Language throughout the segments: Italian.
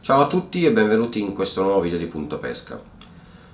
Ciao a tutti e benvenuti in questo nuovo video di Punto Pesca.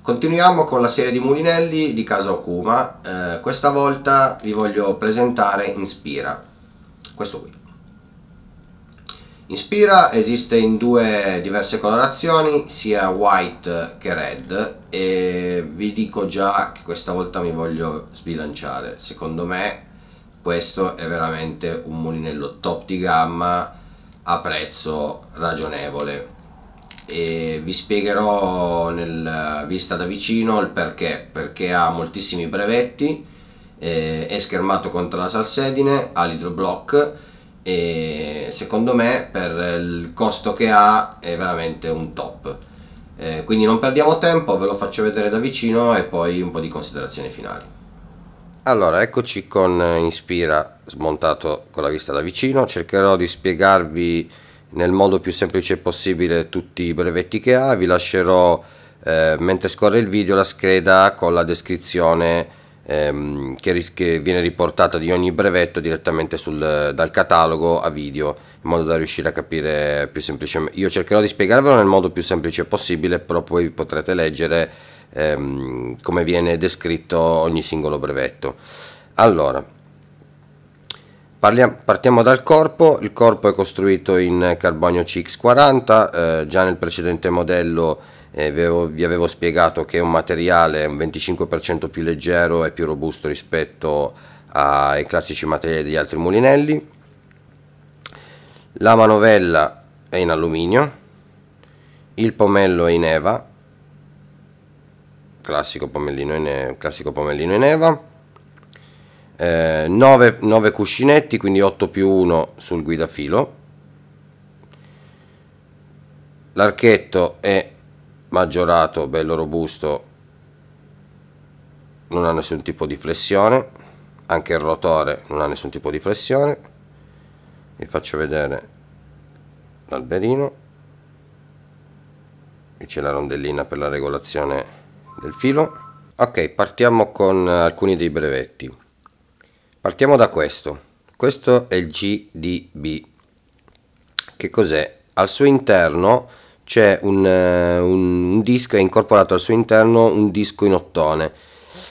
Continuiamo con la serie di mulinelli di casa Okuma, eh, questa volta vi voglio presentare Inspira, questo qui. Inspira esiste in due diverse colorazioni, sia white che red e vi dico già che questa volta mi voglio sbilanciare. Secondo me questo è veramente un mulinello top di gamma a prezzo ragionevole e vi spiegherò nel vista da vicino il perché, perché ha moltissimi brevetti, eh, è schermato contro la salsedine, ha l'idroblock e secondo me per il costo che ha è veramente un top. Eh, quindi non perdiamo tempo, ve lo faccio vedere da vicino e poi un po' di considerazioni finali. Allora, eccoci con Inspira smontato con la vista da vicino, cercherò di spiegarvi nel modo più semplice possibile tutti i brevetti che ha, vi lascerò eh, mentre scorre il video la scheda con la descrizione ehm, che, ris- che, viene riportata di ogni brevetto direttamente sul, dal catalogo a video in modo da riuscire a capire più semplicemente. Io cercherò di spiegarvelo nel modo più semplice possibile, però poi potrete leggere ehm, come viene descritto ogni singolo brevetto. Allora, Parliamo, partiamo dal corpo, il corpo è costruito in carbonio CX40, eh, già nel precedente modello eh, vi, avevo, vi, avevo, spiegato che è un materiale un 25% più leggero e più robusto rispetto ai classici materiali degli altri mulinelli la manovella è in alluminio il pomello è in eva classico pomellino in, eva, classico pomellino in eva 9, eh, cuscinetti quindi 8 più 1 sul guidafilo l'archetto è maggiorato, bello robusto, non ha nessun tipo di flessione, anche il rotore non ha nessun tipo di flessione, vi faccio vedere l'alberino, qui c'è la rondellina per la regolazione del filo. Ok, partiamo con alcuni dei brevetti. Partiamo da questo. Questo è il GDB. Che cos'è? Al suo interno c'è un, eh, un, un disco e incorporato al suo interno un disco in ottone.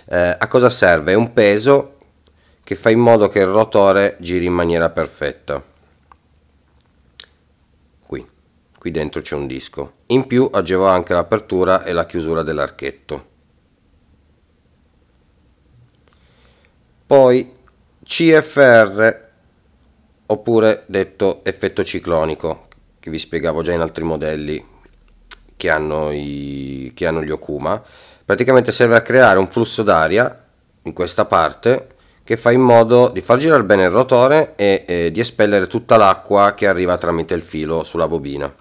Eh, a cosa serve? È un peso che fa in modo che il rotore giri in maniera perfetta. Qui, qui dentro c'è un disco. In più agevola anche l'apertura e la chiusura dell'archetto. Poi CFR oppure detto effetto ciclonico che vi spiegavo già in altri modelli che hanno, i, che hanno gli Okuma, praticamente serve a creare un flusso d'aria in questa parte che fa in modo di far girare bene il rotore e eh, di espellere tutta l'acqua che arriva tramite il filo sulla bobina.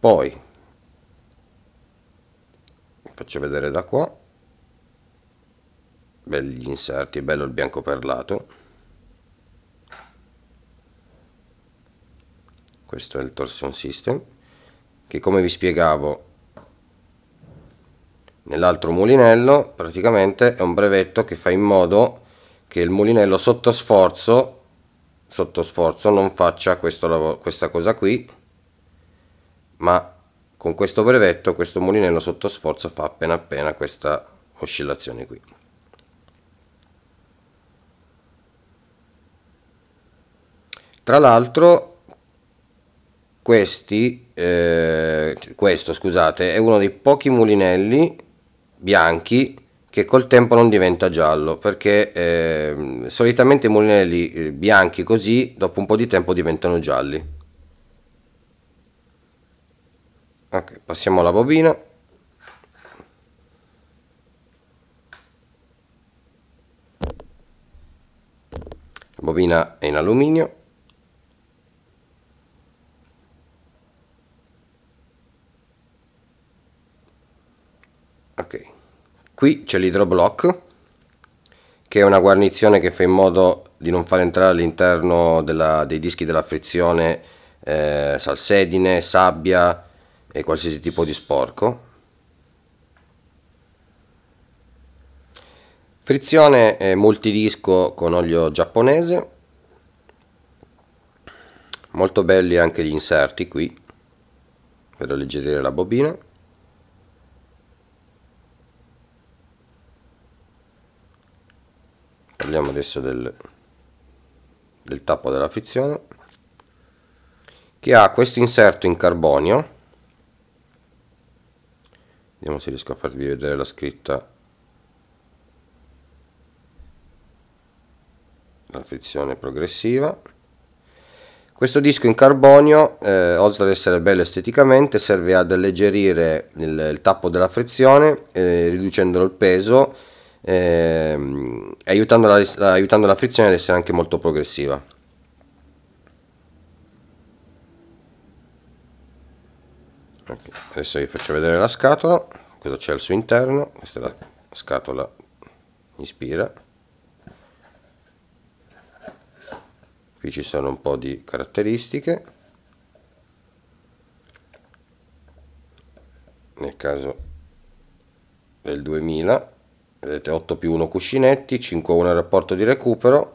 Poi faccio vedere da qua belli gli inserti, bello il bianco perlato questo è il torsion system che come vi spiegavo nell'altro mulinello praticamente è un brevetto che fa in modo che il mulinello sotto sforzo, sotto sforzo non faccia lavoro, questa cosa qui ma con questo brevetto questo mulinello sotto sforzo fa appena appena questa oscillazione qui tra l'altro questi, eh, questo scusate, è uno dei pochi mulinelli bianchi che col tempo non diventa giallo perché eh, solitamente i mulinelli eh, bianchi così dopo un po' di tempo diventano gialli. Okay, passiamo alla bobina. La bobina è in alluminio Qui c'è l'idroblock che è una guarnizione che fa in modo di non far entrare all'interno dei dischi della frizione eh, salsedine, sabbia e qualsiasi tipo di sporco. Frizione multidisco con olio giapponese, molto belli anche gli inserti qui per alleggerire la bobina. parliamo adesso del, del tappo della frizione che ha questo inserto in carbonio vediamo se riesco a farvi vedere la scritta la frizione progressiva questo disco in carbonio eh, oltre ad essere bello esteticamente serve ad alleggerire il, il tappo della frizione eh, riducendolo il peso ehm, aiutando, la, aiutando la frizione ad essere anche molto progressiva. Okay. Adesso vi faccio vedere la scatola, cosa c'è al suo interno, questa è la scatola ispira. Qui ci sono un po' di caratteristiche. Nel caso del 2000 vedete 8 più 1 cuscinetti 5 a 1 il rapporto di recupero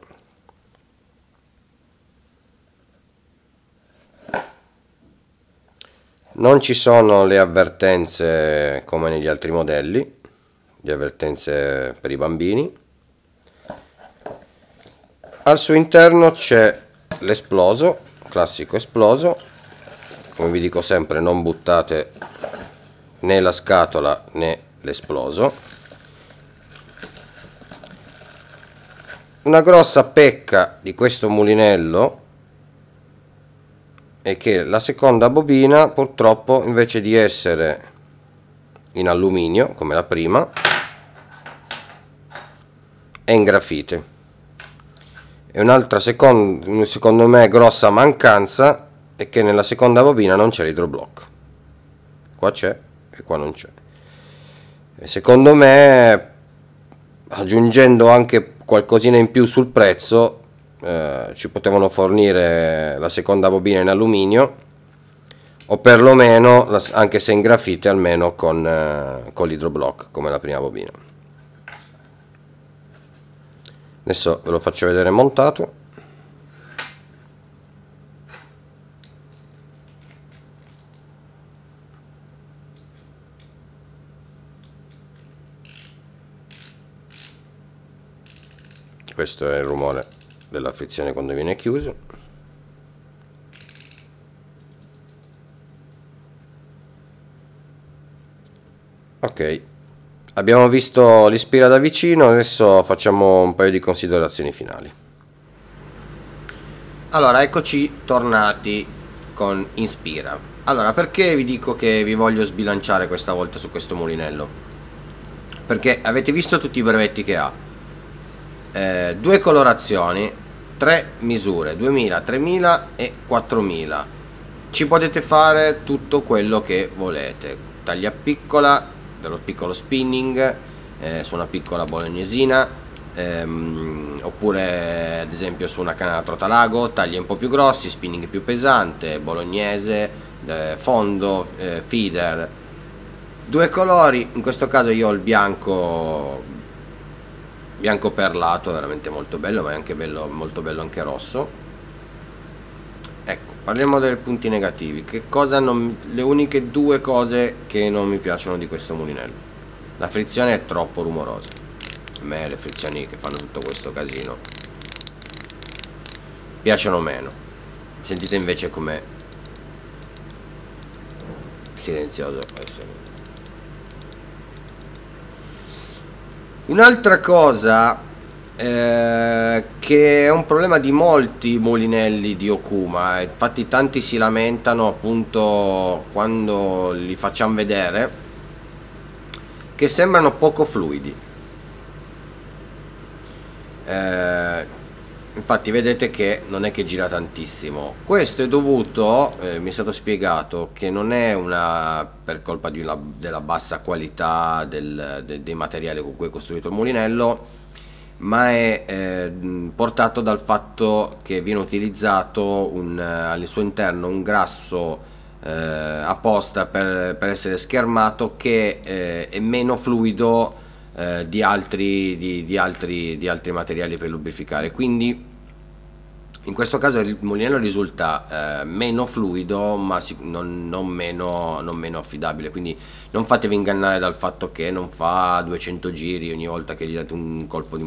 non ci sono le avvertenze come negli altri modelli le avvertenze per i bambini al suo interno c'è l'esploso classico esploso come vi dico sempre non buttate né la scatola né l'esploso una grossa pecca di questo mulinello è che la seconda bobina purtroppo invece di essere in alluminio come la prima è in grafite e un'altra secondo, secondo me grossa mancanza è che nella seconda bobina non c'è l'idroblocco qua c'è e qua non c'è secondo me aggiungendo anche qualcosina in più sul prezzo eh, ci potevano fornire la seconda bobina in alluminio o perlomeno anche se in grafite almeno con, eh, con l'idroblock come la prima bobina adesso ve lo faccio vedere montato questo è il rumore della frizione quando viene chiuso ok abbiamo visto l'ispira da vicino adesso facciamo un paio di considerazioni finali allora eccoci tornati con Inspira allora perché vi dico che vi voglio sbilanciare questa volta su questo mulinello perché avete visto tutti i brevetti che ha eh, due colorazioni, tre misure, 2000, 3000 e 4000. Ci potete fare tutto quello che volete, taglia piccola, dello piccolo spinning, eh, su una piccola bolognesina, ehm, oppure ad esempio su una canna da trotalago, tagli un po' più grossi, spinning più pesante, bolognese, eh, fondo, eh, feeder, due colori, in questo caso io ho il bianco bianco perlato veramente molto bello ma è anche bello molto bello anche rosso ecco parliamo dei punti negativi che cosa non le uniche due cose che non mi piacciono di questo mulinello la frizione è troppo rumorosa a me le frizioni che fanno tutto questo casino piacciono meno sentite invece com'è silenzioso questo Un'altra cosa eh, che è un problema di molti mulinelli di Okuma, eh, infatti tanti si lamentano appunto quando li facciamo vedere che sembrano poco fluidi. Eh, infatti vedete che non è che gira tantissimo questo è dovuto eh, mi è stato spiegato che non è una per colpa una, della bassa qualità del, de, dei materiali con cui è costruito il mulinello ma è eh, portato dal fatto che viene utilizzato un, eh, al suo interno un grasso eh, apposta per, per, essere schermato che eh, è meno fluido eh, di altri, di, di, altri, di altri materiali per lubrificare quindi in questo caso il mulinello risulta eh, meno fluido ma non, non, meno, non, meno, affidabile, quindi non fatevi ingannare dal fatto che non fa 200 giri ogni volta che gli date un colpo di,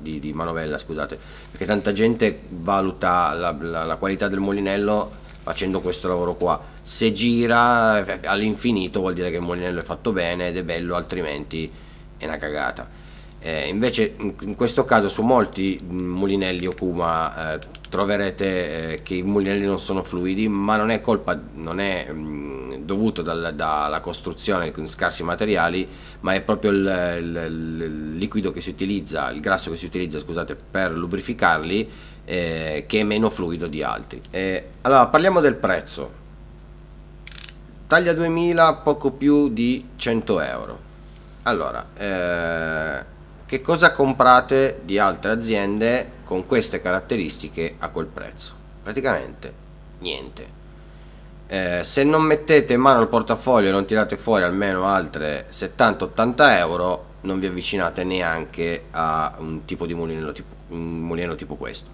di, di manovella, scusate, perché tanta gente valuta la, la, la qualità del mulinello facendo questo lavoro qua. Se gira eh, all'infinito vuol dire che il mulinello è fatto bene ed è bello, altrimenti è una cagata. Eh, invece in, questo caso su molti mm, mulinelli Okuma eh, troverete eh, che i mulinelli non sono fluidi, ma non è colpa, non è mh, mm, dovuto dal, dalla costruzione con scarsi materiali, ma è proprio il, il, il, liquido che si utilizza, il grasso che si utilizza, scusate, per lubrificarli eh, che è meno fluido di altri. Eh, allora parliamo del prezzo. Taglia 2000 poco più di 100 euro. Allora, eh, che cosa comprate di altre aziende con queste caratteristiche a quel prezzo praticamente niente eh, se non mettete in mano il portafoglio e non tirate fuori almeno altre 70-80 euro non vi avvicinate neanche a un tipo di mulino tipo, mulino tipo questo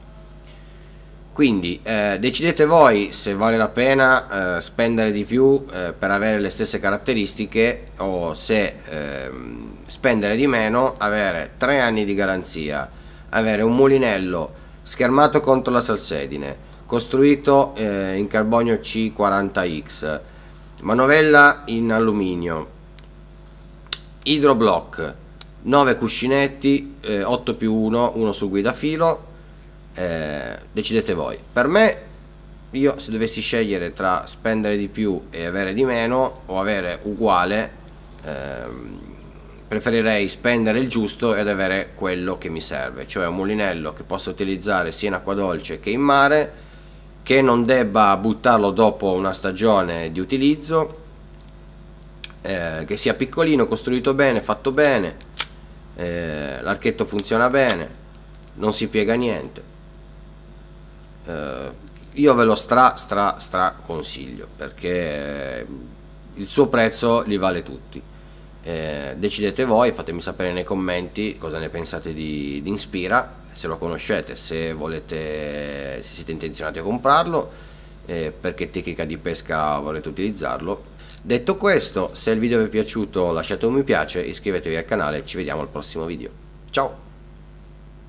quindi eh, decidete voi se vale la pena eh, spendere di più eh, per avere le stesse caratteristiche o se ehm, spendere di meno, avere 3 anni di garanzia, avere un mulinello schermato contro la salsedine, costruito eh, in carbonio C40X, manovella in alluminio, idroblock, 9 cuscinetti, eh, 8 più 1, uno sul guidafilo, eh, decidete voi. Per me io se dovessi scegliere tra spendere di più e avere di meno o avere uguale ehm, preferirei spendere il giusto ed avere quello che mi serve, cioè un mulinello che possa utilizzare sia in acqua dolce che in mare, che non debba buttarlo dopo una stagione di utilizzo, eh, che sia piccolino, costruito bene, fatto bene, eh, l'archetto funziona bene, non si piega niente. Eh, io ve lo stra stra stra consiglio perché il suo prezzo li vale tutti eh, decidete voi, fatemi sapere nei commenti cosa ne pensate di, di Inspira, se lo conoscete, se, volete, se siete intenzionati a comprarlo, eh, perché tecnica di pesca volete utilizzarlo. Detto questo, se il video vi è piaciuto lasciate un mi piace, iscrivetevi al canale, ci vediamo al prossimo video. Ciao!